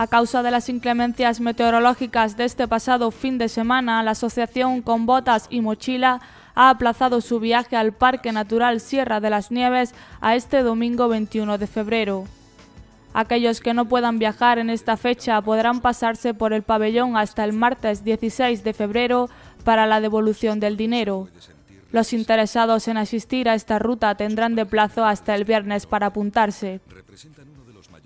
A causa de las inclemencias meteorológicas de este pasado fin de semana, la asociación con botas y mochila ha aplazado su viaje al Parque Natural Sierra de las Nieves a este domingo 21 de febrero. Aquellos que no puedan viajar en esta fecha podrán pasarse por el pabellón hasta el martes 16 de febrero para la devolución del dinero. Los interesados en asistir a esta ruta tendrán de plazo hasta el viernes para apuntarse.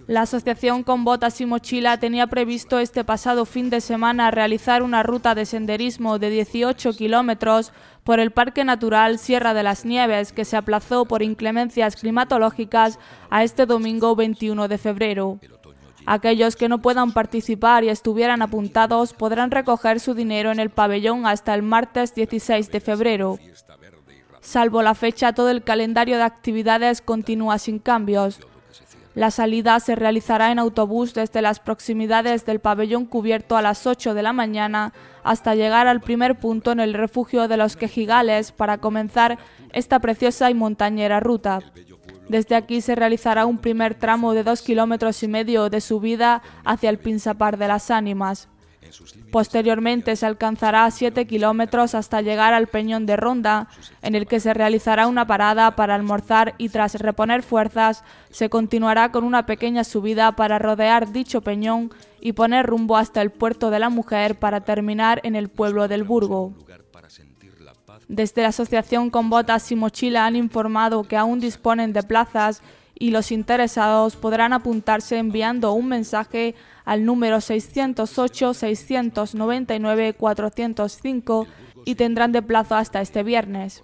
La asociación con botas y mochila tenía previsto este pasado fin de semana realizar una ruta de senderismo de 18 kilómetros por el Parque Natural Sierra de las Nieves, que se aplazó por inclemencias climatológicas a este domingo 21 de febrero. Aquellos que no puedan participar y estuvieran apuntados podrán recoger su dinero en el pabellón hasta el martes 16 de febrero. Salvo la fecha, todo el calendario de actividades continúa sin cambios. La salida se realizará en autobús desde las proximidades del pabellón cubierto a las 8 de la mañana hasta llegar al primer punto en el refugio de los Quejigales para comenzar esta preciosa y montañera ruta. Desde aquí se realizará un primer tramo de dos kilómetros y medio de subida hacia el Pinsapar de las Ánimas. Posteriormente se alcanzará 7 kilómetros hasta llegar al Peñón de Ronda, en el que se realizará una parada para almorzar y tras reponer fuerzas se continuará con una pequeña subida para rodear dicho peñón y poner rumbo hasta el puerto de la mujer para terminar en el pueblo del Burgo. Desde la asociación con botas y mochila han informado que aún disponen de plazas y los interesados podrán apuntarse enviando un mensaje al número 608-699-405 y tendrán de plazo hasta este viernes.